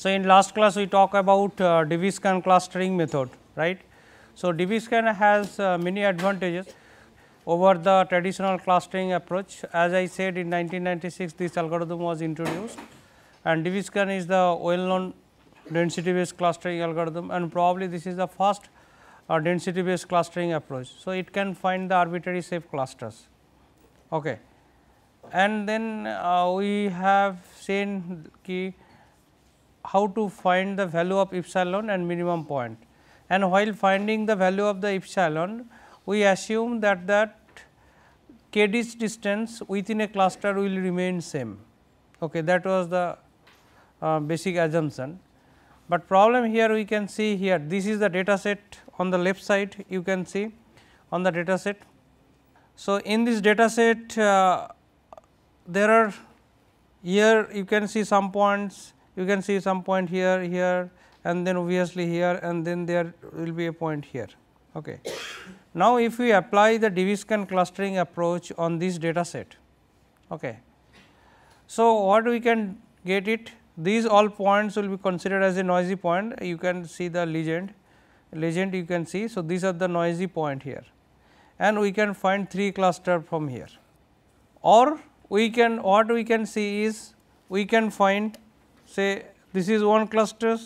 So, in last class we talked about uh, Diviscan clustering method, right. So, DBSCAN has uh, many advantages over the traditional clustering approach. As I said in 1996 this algorithm was introduced and DBSCAN is the well known density based clustering algorithm and probably this is the first uh, density based clustering approach. So, it can find the arbitrary safe clusters. Okay. And then uh, we have seen key how to find the value of epsilon and minimum point. And while finding the value of the epsilon, we assume that that kdth distance within a cluster will remain same. Okay, that was the uh, basic assumption. But problem here we can see here, this is the data set on the left side you can see on the data set. So, in this data set uh, there are here you can see some points you can see some point here, here and then obviously here and then there will be a point here. Okay. Now, if we apply the Diviscan clustering approach on this data set. Okay. So, what we can get it these all points will be considered as a noisy point you can see the legend legend you can see. So, these are the noisy point here and we can find 3 cluster from here or we can what we can see is we can find say this is one cluster,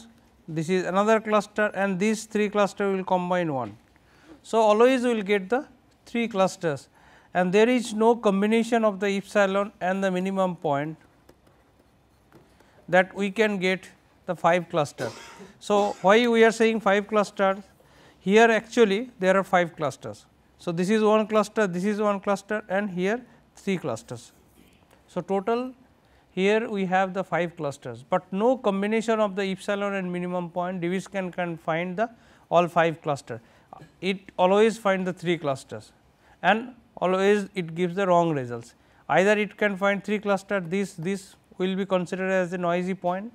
this is another cluster and these three cluster will combine one. So, always we will get the three clusters and there is no combination of the epsilon and the minimum point that we can get the 5 cluster. So, why we are saying 5 clusters? Here actually there are 5 clusters. So, this is one cluster, this is one cluster and here 3 clusters. So, total here we have the 5 clusters, but no combination of the epsilon and minimum point Dewis can, can find the all 5 clusters. It always find the 3 clusters and always it gives the wrong results. Either it can find 3 cluster, this, this will be considered as a noisy point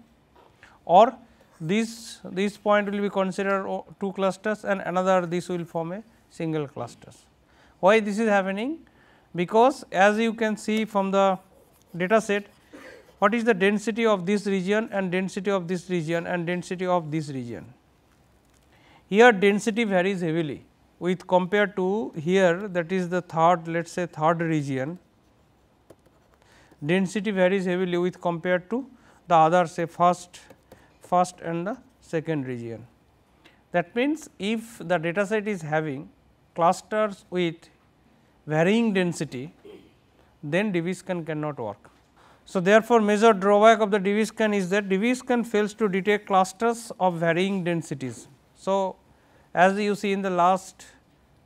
or this, this point will be considered 2 clusters and another this will form a single clusters. Why this is happening? Because as you can see from the data set what is the density of this region and density of this region and density of this region. Here density varies heavily with compared to here that is the third let us say third region density varies heavily with compared to the other say first first and the second region. That means, if the data set is having clusters with varying density then division cannot work. So, therefore, major drawback of the scan is that scan fails to detect clusters of varying densities. So, as you see in the last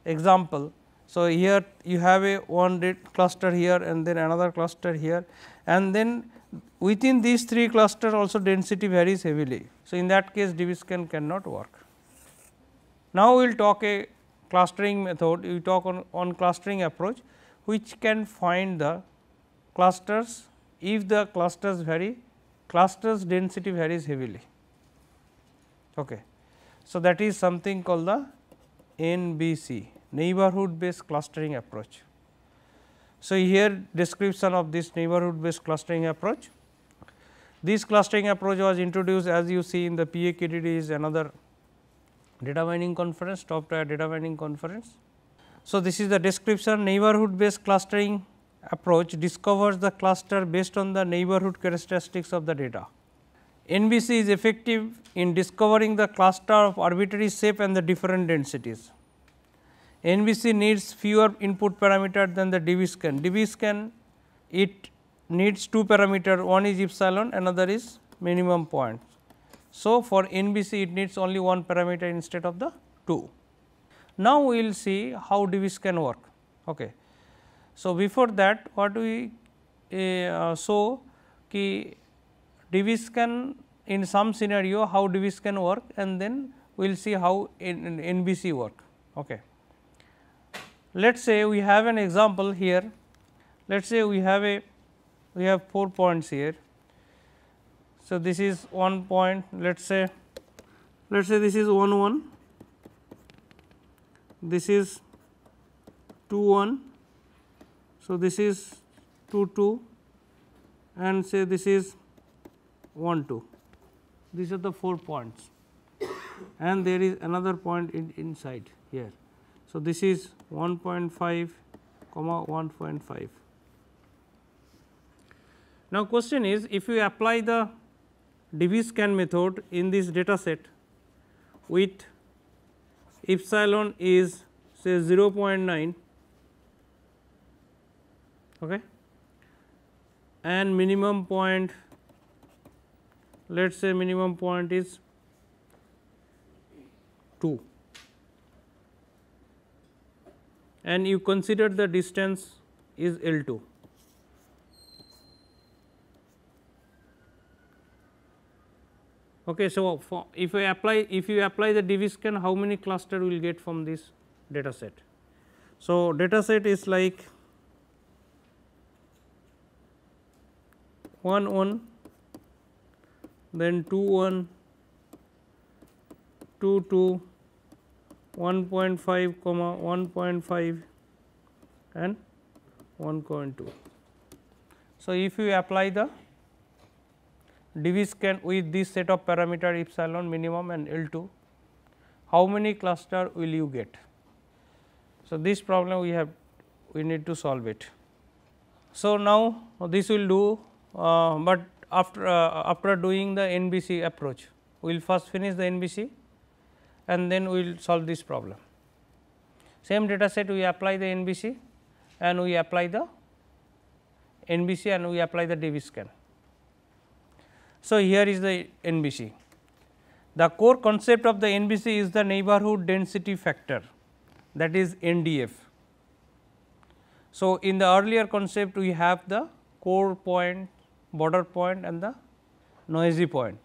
example, so here you have a one cluster here and then another cluster here and then within these three clusters also density varies heavily. So, in that case scan cannot work. Now, we will talk a clustering method, we talk on, on clustering approach which can find the clusters if the clusters vary, clusters density varies heavily. Okay. So, that is something called the NBC neighborhood based clustering approach. So, here description of this neighborhood based clustering approach. This clustering approach was introduced as you see in the PAKDD is another data mining conference, top tier data mining conference. So, this is the description neighborhood based clustering approach discovers the cluster based on the neighborhood characteristics of the data. NBC is effective in discovering the cluster of arbitrary shape and the different densities. NBC needs fewer input parameter than the DB scan. DB scan it needs two parameter. one is epsilon, another is minimum point. So, for NBC it needs only one parameter instead of the two. Now, we will see how DB scan work. Okay. So, before that what we eh, uh, show ki division in some scenario how division work and then we will see how in, in NBC work. Okay. Let us say we have an example here, let us say we have a we have 4 points here. So, this is one point let us say let us say this is 1 1, this is 2 1 so, this is 2 2 and say this is 1 2 these are the 4 points and there is another point in, inside here. So, this is 1.5 comma 1.5. Now, question is if you apply the DB scan method in this data set with epsilon is say 0.9 okay. and minimum point let us say minimum point is 2 and you consider the distance is L 2. Okay, so, if I apply if you apply the scan how many cluster will get from this data set. So, data set is like 1 1 then 2 1 2 2 1.5 comma 1.5 and 1.2 so if you apply the Divis with this set of parameter epsilon minimum and L2 how many cluster will you get so this problem we have we need to solve it so now this will do uh, but after uh, after doing the NBC approach, we will first finish the NBC and then we will solve this problem. Same data set we apply the NBC and we apply the NBC and we apply the DB scan. So, here is the NBC. The core concept of the NBC is the neighborhood density factor that is NDF. So, in the earlier concept we have the core point border point and the noisy point.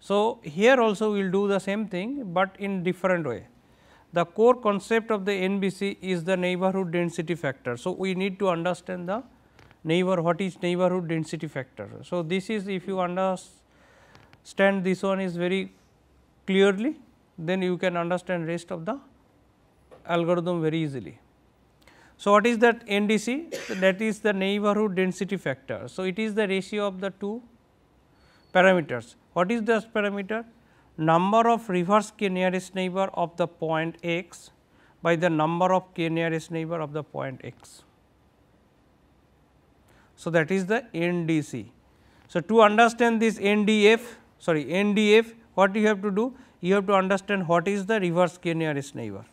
So, here also we will do the same thing, but in different way. The core concept of the NBC is the neighborhood density factor. So, we need to understand the neighbor what is neighborhood density factor. So, this is if you understand this one is very clearly then you can understand rest of the algorithm very easily. So, what is that NDC? that is the neighborhood density factor. So, it is the ratio of the two parameters. What is this parameter? Number of reverse k nearest neighbor of the point x by the number of k nearest neighbor of the point x. So, that is the NDC. So, to understand this NDF sorry NDF what you have to do? You have to understand what is the reverse k nearest neighbor.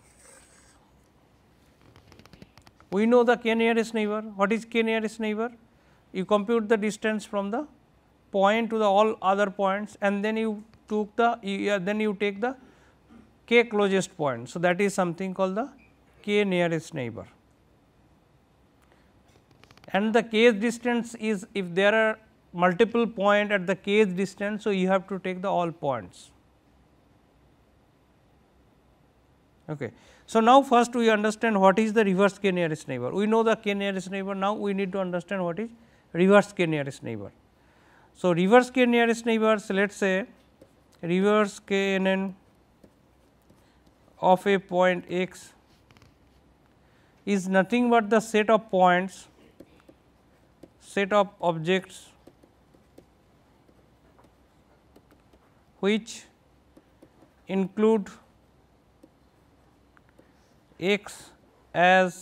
We know the k nearest neighbor. What is k nearest neighbor? You compute the distance from the point to the all other points and then you took the you, then you take the k closest point. So, that is something called the k nearest neighbor. And the k distance is if there are multiple point at the k distance, so you have to take the all points. Okay. So, now first we understand what is the reverse k nearest neighbor. We know the k nearest neighbor, now we need to understand what is reverse k nearest neighbor. So, reverse k nearest neighbors let us say reverse k n n of a point x is nothing but the set of points, set of objects which include x as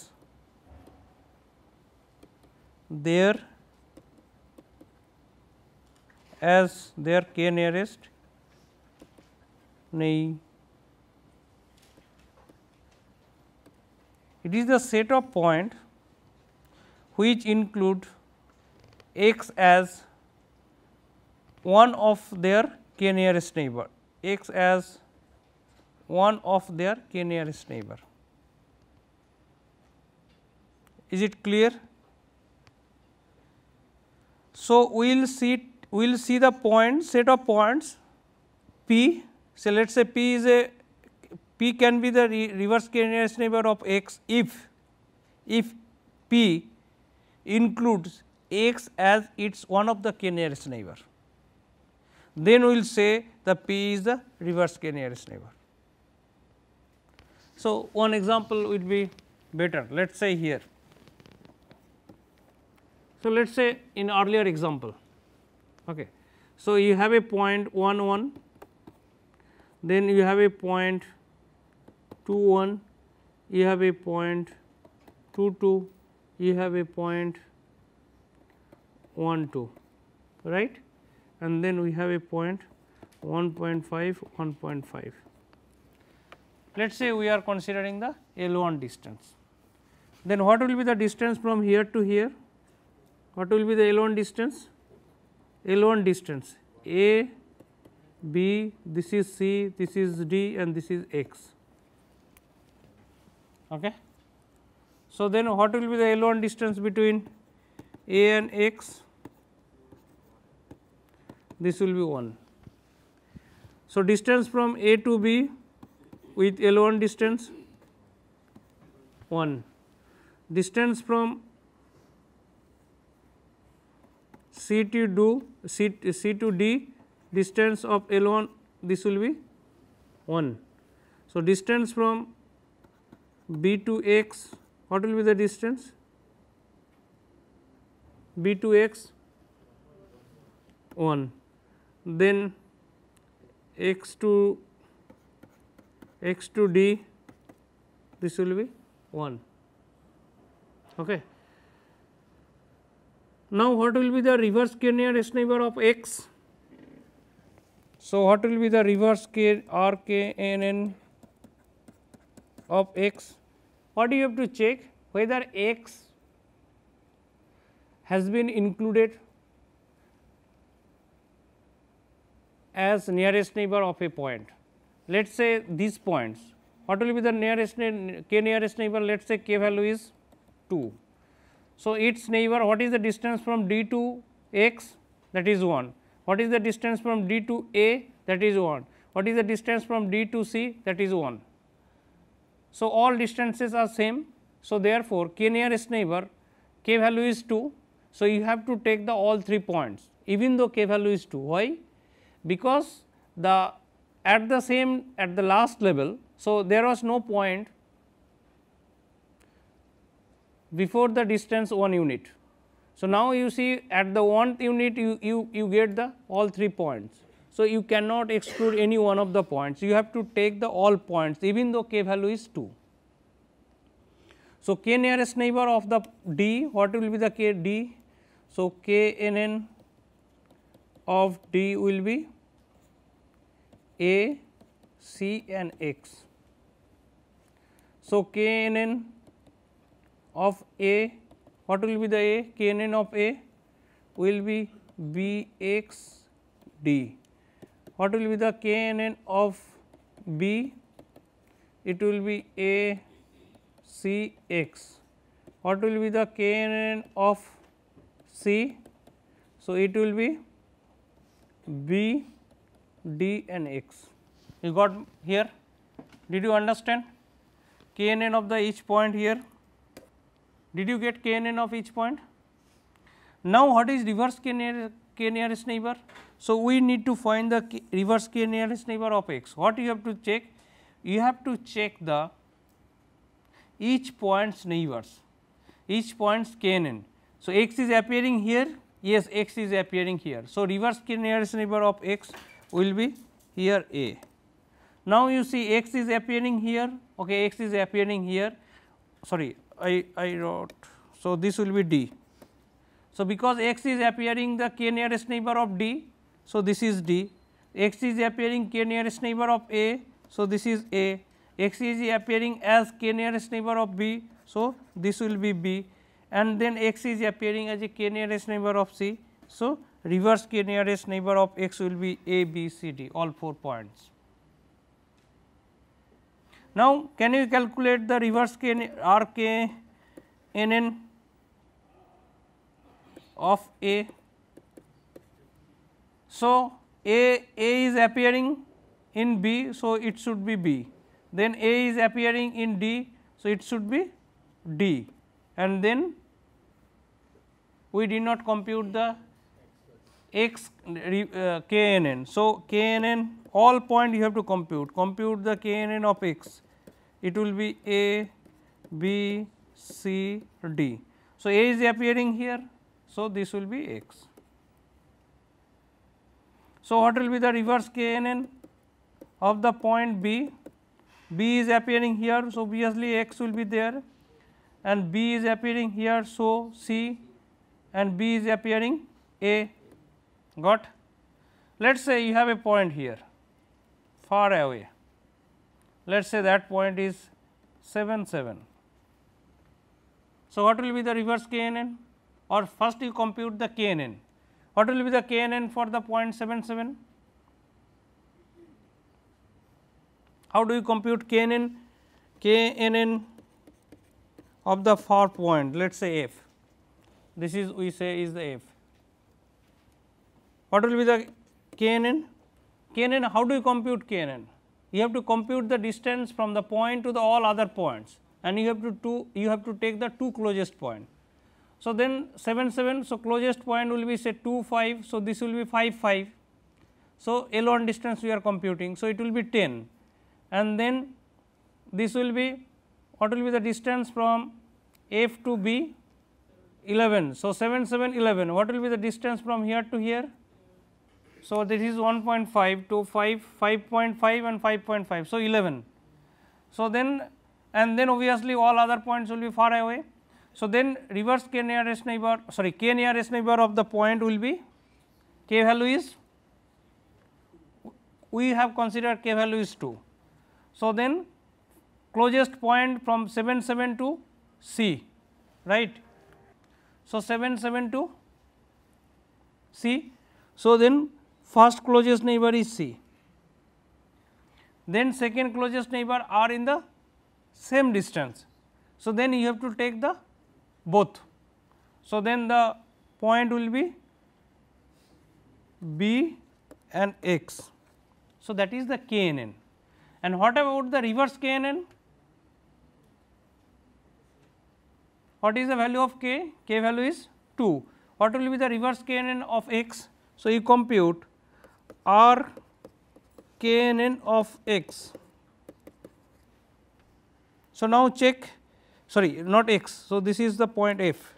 their as their k nearest neighbor. it is the set of point which include x as one of their k nearest neighbor x as one of their k nearest neighbor is it clear? So, we will see we will see the point set of points P. So, let us say P is a P can be the re reverse nearest neighbor of x if if P includes x as its one of the k nearest neighbor. Then we will say the P is the reverse k nearest neighbor. So, one example would be better. Let us say here so, let us say in earlier example. Okay. So, you have a point 1 1, then you have a point 2 1, you have a point 2 2, you have a point 1 2, right. And then we have a point 1.5, 1.5. Let us say we are considering the L1 distance. Then what will be the distance from here to here? what will be the L1 distance? L1 distance A, B, this is C, this is D and this is X. Okay. So, then what will be the L1 distance between A and X? This will be 1. So, distance from A to B with L1 distance 1, distance from C to do C, C to D distance of L 1 this will be 1. So, distance from B to x what will be the distance B to x 1 then x to x to d this will be 1 okay now, what will be the reverse k nearest neighbor of x? So, what will be the reverse k r k n n of x? What do you have to check whether x has been included as nearest neighbor of a point. Let us say these points, what will be the nearest k nearest neighbor? Let us say k value is 2. So, its neighbor what is the distance from d to x that is 1, what is the distance from d to a that is 1, what is the distance from d to c that is 1. So, all distances are same. So, therefore, k nearest neighbor k value is 2. So, you have to take the all 3 points even though k value is 2. Why? Because the at the same at the last level. So, there was no point before the distance 1 unit. So, now you see at the 1 unit you, you, you get the all 3 points. So, you cannot exclude any one of the points you have to take the all points even though k value is 2. So, k nearest neighbor of the d what will be the k d? So, k n n of d will be a c and x. So, k n n of A, what will be the A? Knn of A will be B x d. What will be the Knn of B? It will be A c x. What will be the Knn of C? So, it will be B d and x. You got here? Did you understand? Knn of the each point here did you get KNN of each point? Now, what is reverse K, near, K nearest neighbor? So, we need to find the K, reverse K nearest neighbor of x. What you have to check? You have to check the each point's neighbors, each point's KNN. So, x is appearing here, yes x is appearing here. So, reverse K nearest neighbor of x will be here A. Now, you see x is appearing here, okay, x is appearing here, sorry I, I wrote. So, this will be D. So, because x is appearing the k nearest neighbor of D, so this is D, x is appearing k nearest neighbor of A, so this is A, x is appearing as k nearest neighbor of B, so this will be B and then x is appearing as a k nearest neighbor of C, so reverse k nearest neighbor of x will be A, B, C, D all 4 points. Now, can you calculate the reverse k r k n n of A. So, A, A is appearing in B, so it should be B. Then A is appearing in D, so it should be D. And then we did not compute the x uh, k n n. So, k n n all point you have to compute, compute the knn of x, it will be a, b, c, d. So, a is appearing here, so this will be x. So, what will be the reverse knn of the point b, b is appearing here, so obviously x will be there and b is appearing here, so c and b is appearing a, got. Let us say you have a point here far away. Let us say that point is 7 7. So, what will be the reverse KNN or first you compute the KNN. What will be the KNN for the point 7 7? How do you compute KNN? KNN of the far point let us say f this is we say is the f. What will be the KNN? knn how do you compute knn? You have to compute the distance from the point to the all other points and you have to, you have to take the two closest point. So, then 7 7 so closest point will be say 2 5 so this will be 5 5. So, L 1 distance we are computing so it will be 10 and then this will be what will be the distance from F to B 11. So, 7 7 11 what will be the distance from here to here so, this is 1.5 to 5, 5.5 and 5.5. So, 11. So, then and then obviously all other points will be far away. So, then reverse k nearest neighbor sorry k nearest neighbor of the point will be k value is we have considered k value is 2. So, then closest point from 7 7 to C right. So, 7 7 to C. So, then first closest neighbor is C, then second closest neighbor are in the same distance. So, then you have to take the both. So, then the point will be B and X. So, that is the KNN and what about the reverse KNN? What is the value of K? K value is 2. What will be the reverse KNN of X? So, you compute r knn of x. So, now check sorry not x. So, this is the point f.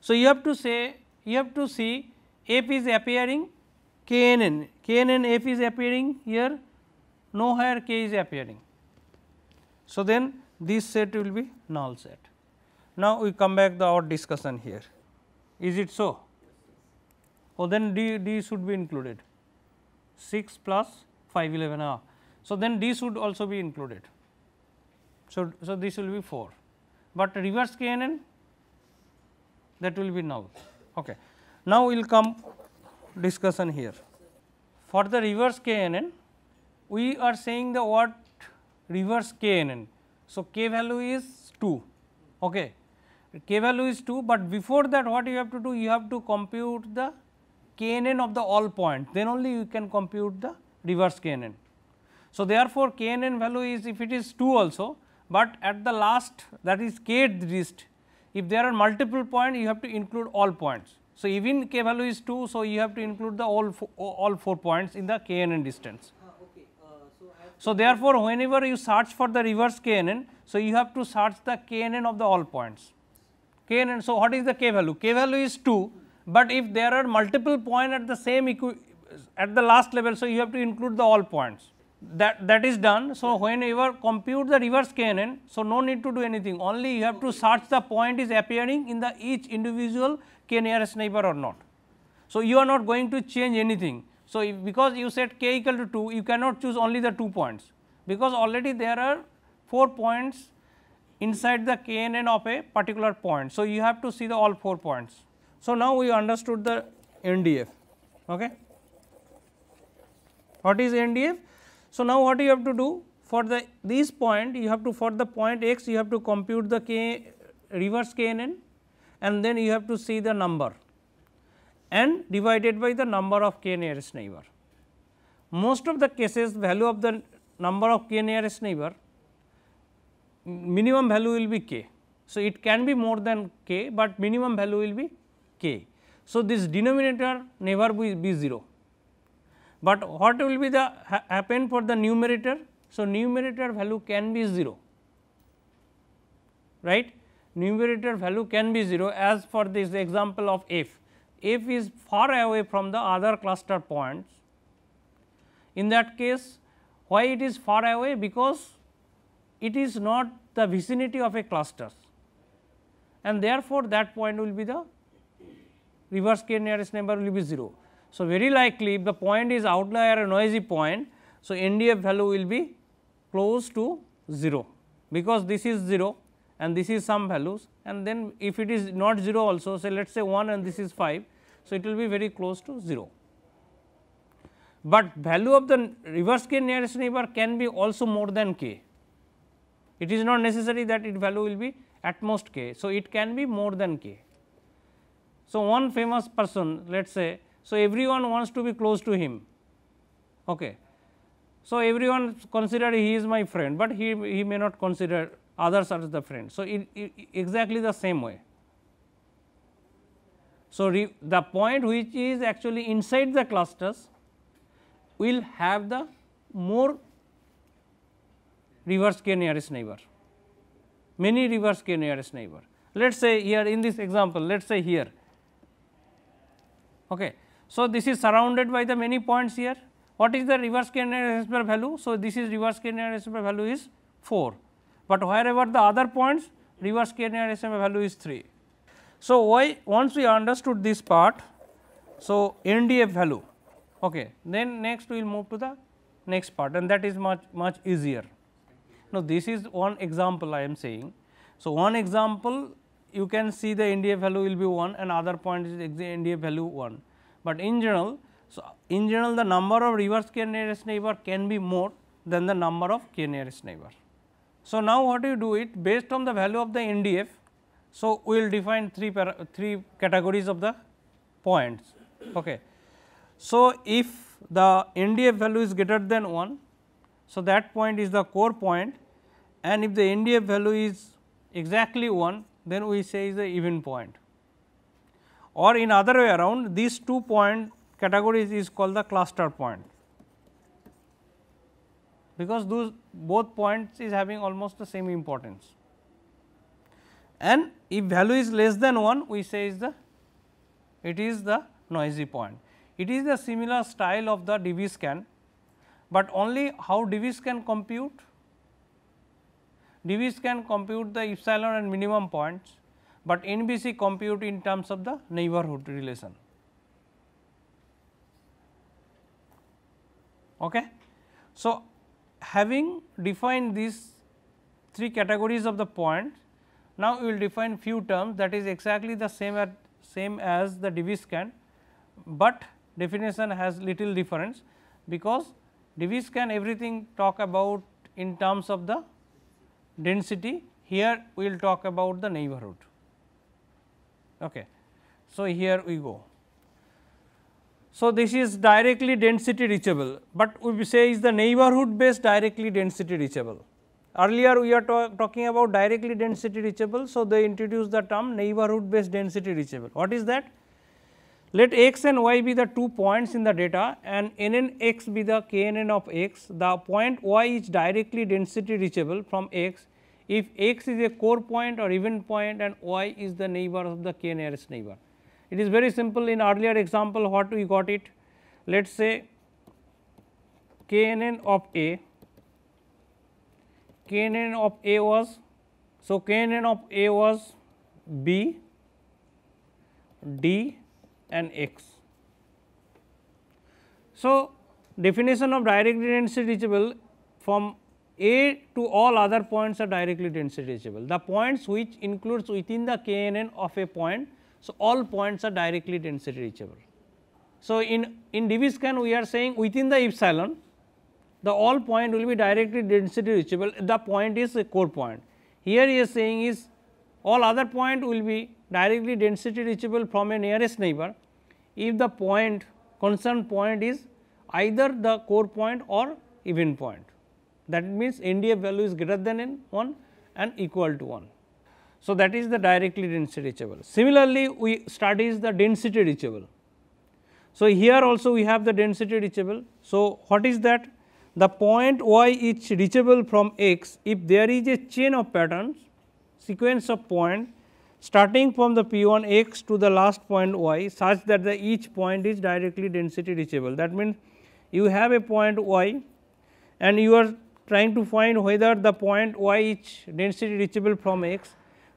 So, you have to say you have to see f is appearing knn knn f is appearing here no higher k is appearing. So, then this set will be null set. Now, we come back the our discussion here is it so? Oh, then D, D should be included 6 plus 5 11 ah. So, then D should also be included. So, so this will be 4, but reverse KNN that will be null. Okay. Now, we will come discussion here. For the reverse KNN, we are saying the what reverse KNN. So, K value is 2. Okay. K value is 2, but before that what you have to do? You have to compute the Knn of the all point then only you can compute the reverse Knn. So, therefore, Knn value is if it is 2 also, but at the last that is kth distance. if there are multiple points you have to include all points. So, even k value is 2 so you have to include the all all 4 points in the Knn distance. Ah, uh, so, therefore, whenever you search for the reverse Knn, so you have to search the Knn of the all points. Knn, so what is the k value? k value is 2 but if there are multiple point at the same at the last level, so you have to include the all points. That, that is done. So, when you compute the reverse KNN, so no need to do anything, only you have to search the point is appearing in the each individual k nearest neighbor or not. So, you are not going to change anything. So, if, because you said k equal to 2, you cannot choose only the 2 points, because already there are 4 points inside the KNN of a particular point. So, you have to see the all 4 points. So, now we understood the NDF. Okay. What is NDF? So, now what you have to do for the this point you have to for the point x you have to compute the k reverse KNN and then you have to see the number and divided by the number of k nearest neighbor. Most of the cases value of the number of k nearest neighbor minimum value will be k. So, it can be more than k, but minimum value will be k. So, this denominator never will be 0, but what will be the ha happen for the numerator? So, numerator value can be 0, right. Numerator value can be 0 as for this example of f, f is far away from the other cluster points. In that case, why it is far away? Because it is not the vicinity of a cluster and therefore, that point will be the reverse k nearest neighbor will be 0. So, very likely if the point is outlier a noisy point, so NDF value will be close to 0 because this is 0 and this is some values and then if it is not 0 also say let us say 1 and this is 5. So, it will be very close to 0. But value of the reverse k nearest neighbor can be also more than k. It is not necessary that its value will be at most k. So, it can be more than k. So, one famous person let us say, so everyone wants to be close to him. Okay. So, everyone consider he is my friend, but he, he may not consider others as the friend. So, it, it, exactly the same way. So, re, the point which is actually inside the clusters will have the more reverse k nearest neighbor, many reverse k nearest neighbor. Let us say here in this example, let us say here Okay. So, this is surrounded by the many points here. What is the reverse Carnot reciprocal value? So, this is reverse Carnot reciprocal value is 4, but wherever the other points reverse Carnot reciprocal value is 3. So, why once we understood this part, so NDF value, okay. then next we will move to the next part and that is much much easier. Now, this is one example I am saying. So, one example you can see the NDA value will be 1 and other point is NDA value 1. But in general, so in general the number of reverse k nearest neighbor can be more than the number of k nearest neighbor. So, now what you do it based on the value of the NDF, so we will define three, para, three categories of the points. Okay. So, if the NDF value is greater than 1, so that point is the core point and if the NDF value is exactly 1, then we say is the even point or in other way around these two point categories is called the cluster point because those both points is having almost the same importance and if value is less than 1 we say is the it is the noisy point. It is the similar style of the DB scan, but only how DB scan compute Divis can compute the epsilon and minimum points, but NBC compute in terms of the neighborhood relation. Okay. So, having defined these three categories of the points, now we will define few terms that is exactly the same as same as the Divis scan, but definition has little difference because Divis scan everything talk about in terms of the density, here we will talk about the neighborhood. Okay. So, here we go. So, this is directly density reachable, but we say is the neighborhood based directly density reachable. Earlier we are talk, talking about directly density reachable. So, they introduce the term neighborhood based density reachable. What is that? Let x and y be the two points in the data and nn x be the knn of x. The point y is directly density reachable from x if x is a core point or event point and y is the neighbor of the k nearest neighbor. It is very simple in earlier example what we got it let us say knn of a knn of a was so knn of a was b d and x. So, definition of direct density reachable from a to all other points are directly densitizable. The points which includes within the KNN of a point, so all points are directly densitizable. So, in, in scan we are saying within the epsilon, the all point will be directly density reachable, the point is a core point. Here he is saying is all other point will be directly density reachable from a nearest neighbor if the point concerned point is either the core point or event point that means NDF value is greater than n 1 and equal to 1. So, that is the directly density reachable. Similarly, we studies the density reachable. So, here also we have the density reachable. So, what is that? The point y is reachable from x if there is a chain of patterns sequence of point starting from the p1 x to the last point y such that the each point is directly density reachable. That means, you have a point y and you are trying to find whether the point y is density reachable from x,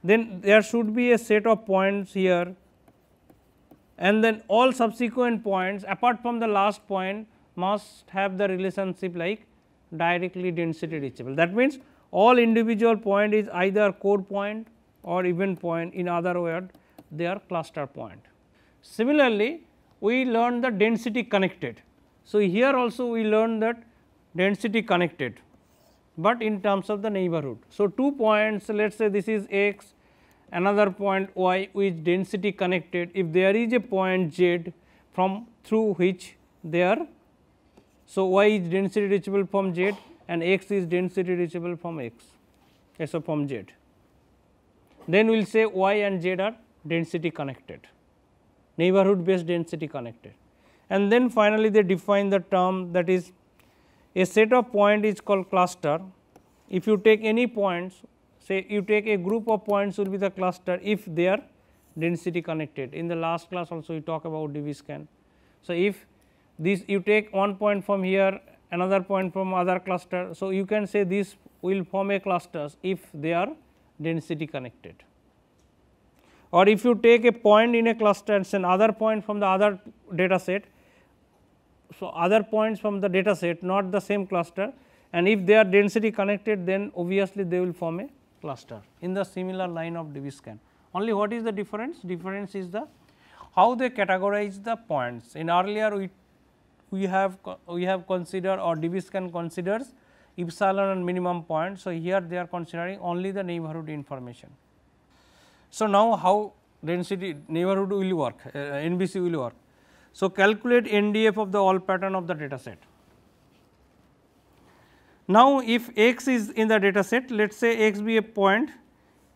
then there should be a set of points here and then all subsequent points apart from the last point must have the relationship like directly density reachable. That means, all individual point is either core point or event point in other word they are cluster point. Similarly, we learned the density connected. So, here also we learned that density connected but in terms of the neighborhood. So, two points let us say this is x another point y which density connected if there is a point z from through which there. So, y is density reachable from z and x is density reachable from x so from z. Then we will say y and z are density connected neighborhood based density connected and then finally, they define the term that is a set of point is called cluster. If you take any points, say you take a group of points will be the cluster if they are density connected. In the last class also we talk about DB scan. So, if this you take one point from here, another point from other cluster. So, you can say this will form a cluster if they are density connected. Or if you take a point in a cluster and another point from the other data set, so other points from the data set not the same cluster and if they are density connected then obviously they will form a cluster in the similar line of DB scan. Only what is the difference? Difference is the how they categorize the points. In earlier we we have we have considered or DB scan considers epsilon and minimum point. So, here they are considering only the neighborhood information. So, now how density neighborhood will work, uh, NBC will work. So, calculate NDF of the all pattern of the data set. Now, if x is in the data set, let us say x be a point,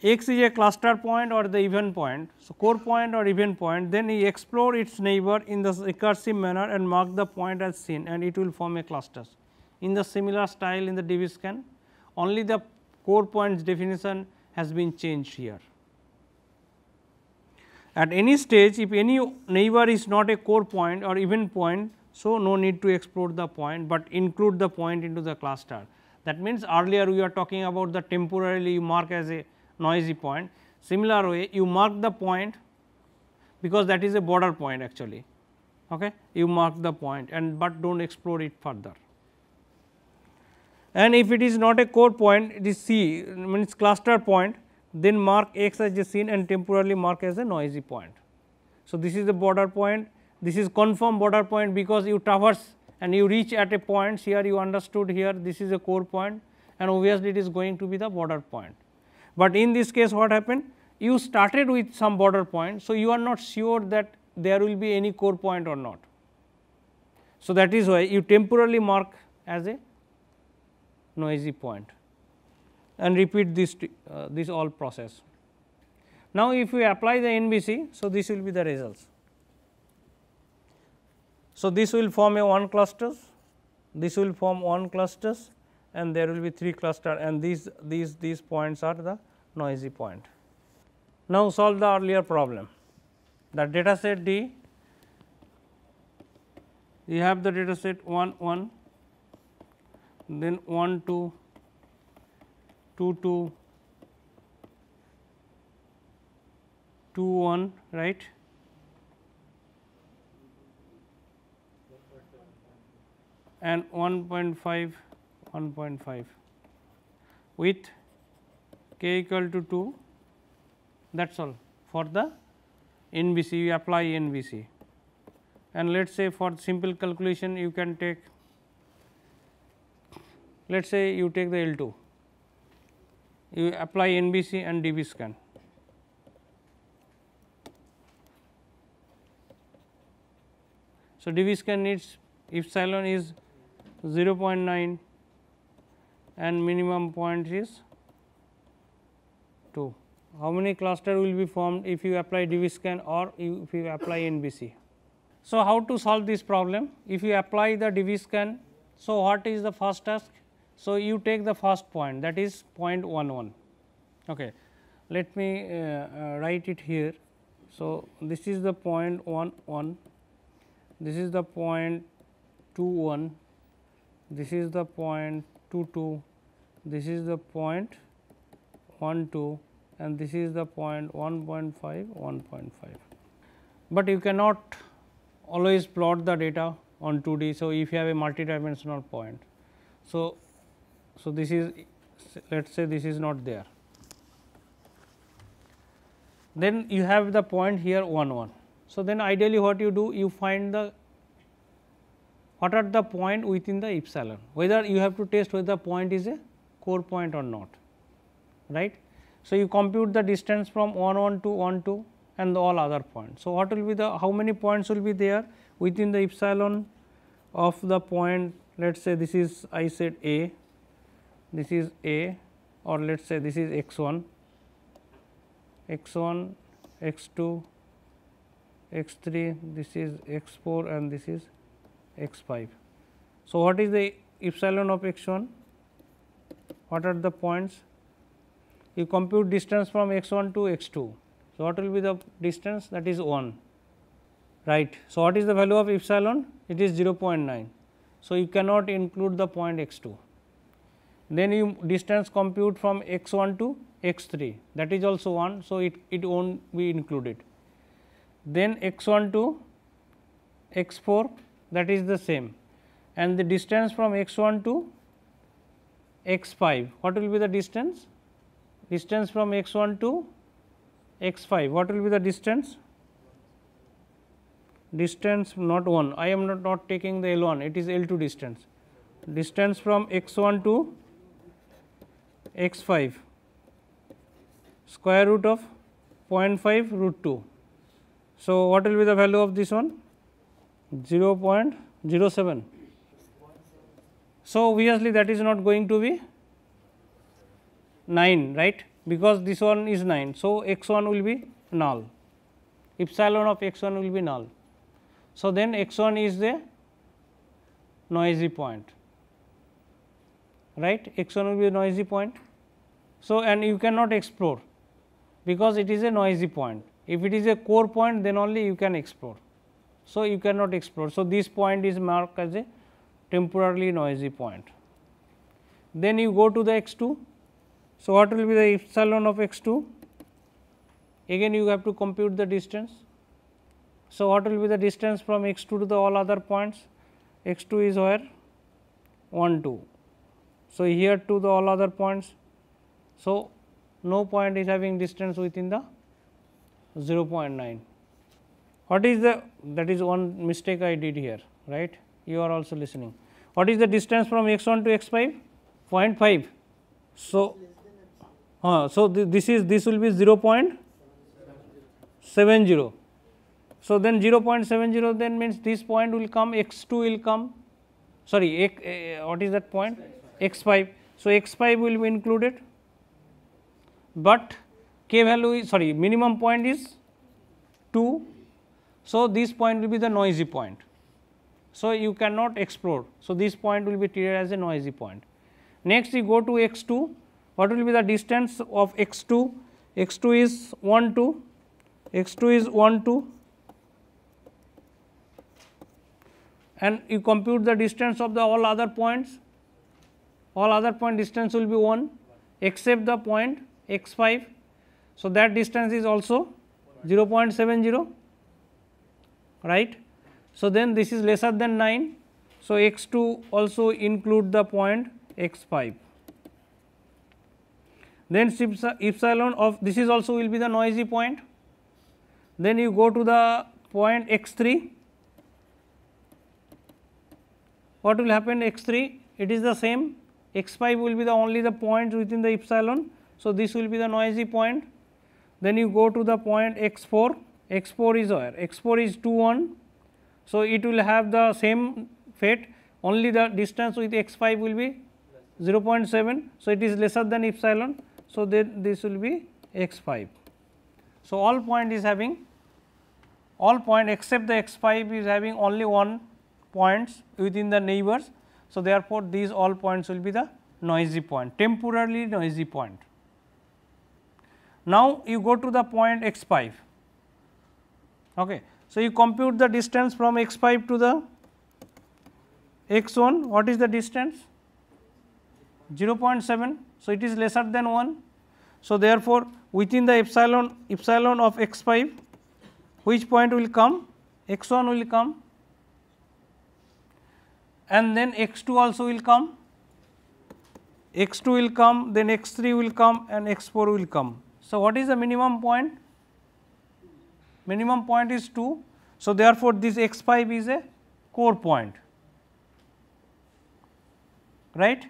x is a cluster point or the event point, so core point or event point, then you explore its neighbor in the recursive manner and mark the point as seen and it will form a cluster. In the similar style in the DB scan, only the core points definition has been changed here. At any stage if any neighbor is not a core point or even point, so no need to explore the point, but include the point into the cluster. That means, earlier we are talking about the temporarily you mark as a noisy point. Similar way you mark the point because that is a border point actually. Okay? You mark the point and but do not explore it further. And if it is not a core point, it is C means cluster point then mark x as a scene and temporarily mark as a noisy point. So, this is the border point, this is confirmed border point because you traverse and you reach at a point here you understood here this is a core point and obviously it is going to be the border point. But in this case what happened? You started with some border point, so you are not sure that there will be any core point or not. So, that is why you temporarily mark as a noisy point and repeat this uh, this all process. Now, if we apply the NBC, so this will be the results. So, this will form a 1 clusters, this will form 1 clusters and there will be 3 cluster and these, these, these points are the noisy point. Now, solve the earlier problem. The data set D, you have the data set 1, 1, then 1, 2, 2 2 2 1 right and 1.5 1.5 with k equal to 2 that is all for the NBC we apply NBC and let us say for simple calculation you can take let us say you take the L2 you apply NBC and DB scan. So, DB scan needs epsilon is 0 0.9 and minimum point is 2. How many cluster will be formed if you apply DB scan or if you apply NBC? So, how to solve this problem? If you apply the DB scan, so what is the first task? So, you take the first point that is 0.11. Okay. Let me uh, uh, write it here. So, this is the 0.11, this is the 0.21, this is the 0.22, this is the 0.12 and this is the 0.1.5, 1.5. But you cannot always plot the data on 2D. So, if you have a multidimensional point. So, so, this is let us say this is not there. Then you have the point here 1 1. So, then ideally what you do you find the what are the point within the epsilon whether you have to test whether the point is a core point or not right. So, you compute the distance from 1 1 to 1 2 and all other points. So, what will be the how many points will be there within the epsilon of the point let us say this is I said A this is A or let us say this is x 1, x 1, x 2, x 3, this is x 4 and this is x 5. So, what is the epsilon of x 1? What are the points? You compute distance from x 1 to x 2. So, what will be the distance that is 1 right. So, what is the value of epsilon? It is 0 0.9. So, you cannot include the point x 2. Then you distance compute from x 1 to x 3 that is also 1. So, it, it won't be included. Then x 1 to x 4 that is the same and the distance from x 1 to x 5 what will be the distance? Distance from x 1 to x 5 what will be the distance? distance not 1 I am not, not taking the L 1 it is L 2 distance distance from x 1 to x 5 square root of 0.5 root 2. So, what will be the value of this one? 0 0.07. So, obviously, that is not going to be 9 right because this one is 9. So, x 1 will be null epsilon of x 1 will be null. So, then x 1 is the noisy point right x 1 will be a noisy point so, and you cannot explore because it is a noisy point. If it is a core point then only you can explore. So, you cannot explore. So, this point is marked as a temporarily noisy point. Then you go to the x 2. So, what will be the epsilon of x 2? Again you have to compute the distance. So, what will be the distance from x 2 to the all other points? x 2 is where 1 2. So, here to the all other points so, no point is having distance within the 0 0.9. What is the that is one mistake I did here right you are also listening. What is the distance from x 1 to x 5? 0.5. So, uh, so th this is this will be 0 0.70. So, then 0 0.70 then means this point will come x 2 will come sorry x, uh, what is that point x 5. So, x 5 will be included but k value is sorry minimum point is 2. So, this point will be the noisy point. So, you cannot explore. So, this point will be treated as a noisy point. Next you go to x 2 what will be the distance of x 2 x 2 is 1 2 x 2 is 1 2 and you compute the distance of the all other points all other point distance will be 1 except the point x 5. So, that distance is also 0 0.70 right. So, then this is lesser than 9. So, x 2 also include the point x 5. Then epsilon of this is also will be the noisy point. Then you go to the point x 3. What will happen x 3? It is the same x 5 will be the only the point within the epsilon so, this will be the noisy point. Then you go to the point x 4, x 4 is where x 4 is 2 1. So, it will have the same fate only the distance with x 5 will be 0 0.7. So, it is lesser than epsilon. So, then this will be x 5. So, all point is having all point except the x 5 is having only one points within the neighbors. So, therefore, these all points will be the noisy point temporarily noisy point. Now, you go to the point x 5. Okay. So, you compute the distance from x 5 to the x 1. What is the distance? 0 0.7. So, it is lesser than 1. So, therefore, within the epsilon epsilon of x 5, which point will come? x 1 will come and then x 2 also will come, x 2 will come, then x 3 will come and x 4 will come. So, what is the minimum point? Minimum point is 2. So, therefore, this x 5 is a core point, right?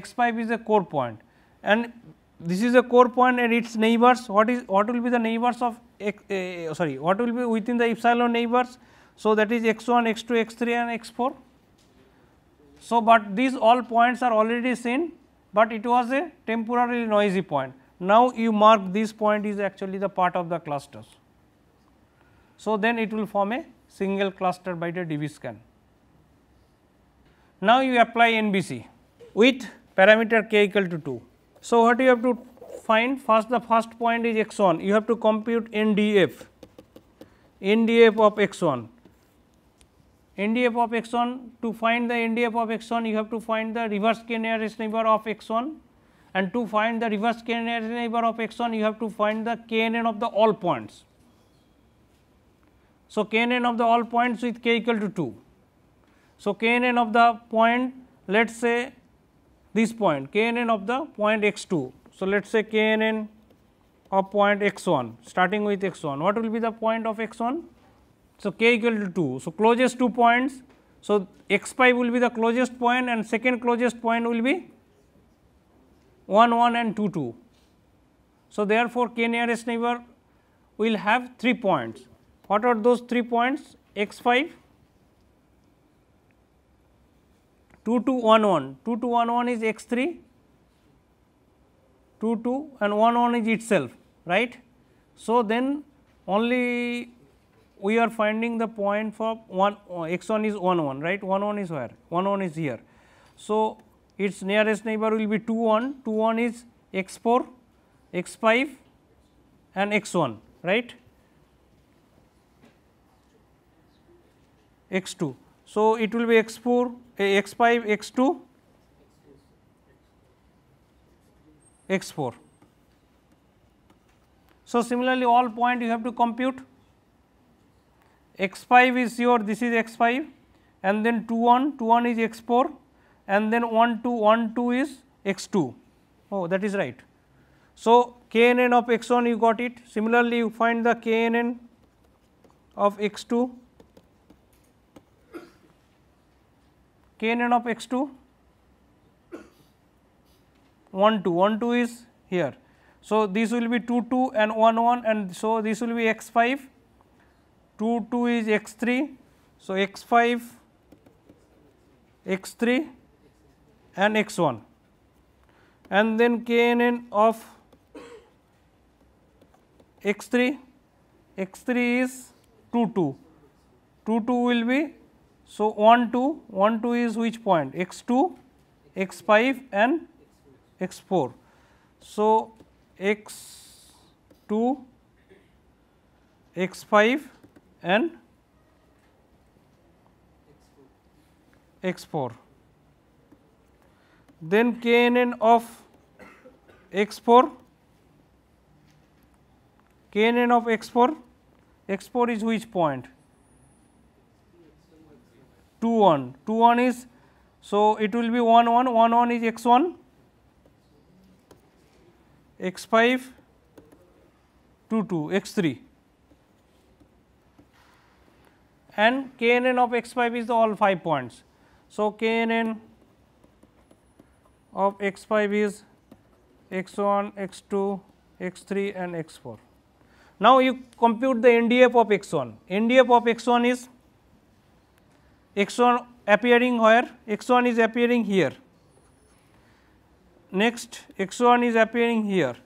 x 5 is a core point and this is a core point and its neighbors what is what will be the neighbors of x, uh, sorry what will be within the epsilon neighbors. So, that is x 1, x 2, x 3 and x 4. So, but these all points are already seen, but it was a temporarily noisy point. Now, you mark this point is actually the part of the clusters. So, then it will form a single cluster by the DV scan. Now, you apply NBC with parameter k equal to 2. So, what you have to find first the first point is x 1 you have to compute NDF, NDF of x 1. NDF of x 1 to find the NDF of x 1 you have to find the reverse k nearest neighbor of x 1 and to find the reverse KNN neighbor of x1 you have to find the KNN of the all points. So, KNN of the all points with k equal to 2. So, KNN of the point let us say this point KNN of the point x2. So, let us say KNN of point x1 starting with x1 what will be the point of x1? So, k equal to 2. So, closest two points. So, x 5 will be the closest point and second closest point will be 1 1 and 2 2. So, therefore, k nearest neighbor will have 3 points. What are those 3 points? x 5, 2 2 1 1, 2 2 1 1 is x 3, 2 2 and 1 1 is itself, right. So, then only we are finding the point for 1 uh, x 1 is 1 1, right, 1 1 is where, 1 1 is here. So, its nearest neighbor will be 2 1, 2 1 is x 4, x 5 and x 1 right, x 2. So, it will be x 4, eh, x 5, x 2, x 4. So, similarly all point you have to compute x 5 is your this is x 5 and then 2 1 2 1 is x 4 and then 1 2 1 2 is x 2 oh that is right. So, k n n of x 1 you got it similarly you find the k n n of x 2 k n n of x 2 1 2 1 2 is here. So, this will be 2 2 and 1 1 and so this will be x 5 2 2 is x 3. So, x 5 x 3 and x 1 and then knn of x 3 x 3 is 2 2 2 2 will be so 1 2 1 2 is which point x 2 x 5 and x 4. So, x 2 x 5 and x 4 then KNN of x 4 KNN of x 4 x 4 is which point 2 1 2 1 is so it will be 1 1 1 1 is x 1 x 5 2 2 x 3 and KNN of x 5 is the all 5 points. So, KNN of x 5 is x 1, x 2, x 3 and x 4. Now, you compute the NDF of x 1. NDF of x 1 is x 1 appearing where? x 1 is appearing here. Next, x 1 is appearing here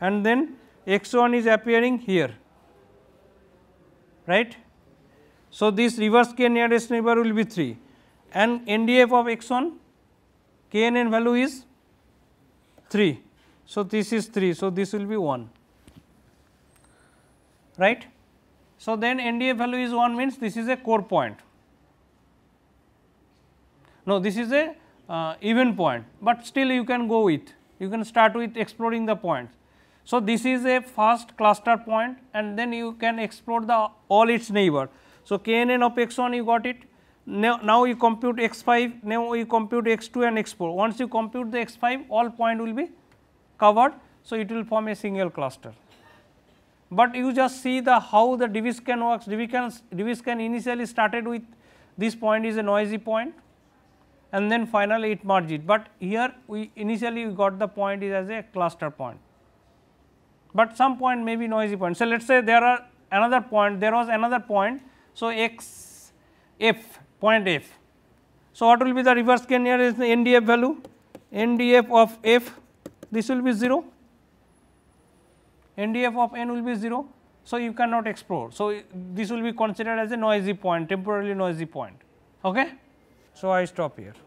and then x 1 is appearing here, right. So, this reverse k nearest neighbor will be 3 and NDF of x 1 knn value is 3. So, this is 3. So, this will be 1 right. So, then NDA value is 1 means this is a core point. No, this is a uh, even point, but still you can go with, you can start with exploring the point. So, this is a first cluster point and then you can explore the all its neighbor. So, KNN of x1 you got it, now, now you compute x 5, now you compute x 2 and x 4. Once you compute the x 5 all point will be covered. So, it will form a single cluster. But you just see the how the division works, Division, initially started with this point is a noisy point and then finally it merged it. But here we initially we got the point is as a cluster point, but some point may be noisy point. So, let us say there are another point, there was another point. So, x f point f. So, what will be the reverse gain here is the NDF value NDF of f this will be 0 NDF of n will be 0. So, you cannot explore. So, this will be considered as a noisy point temporarily noisy point. Okay? So, I stop here.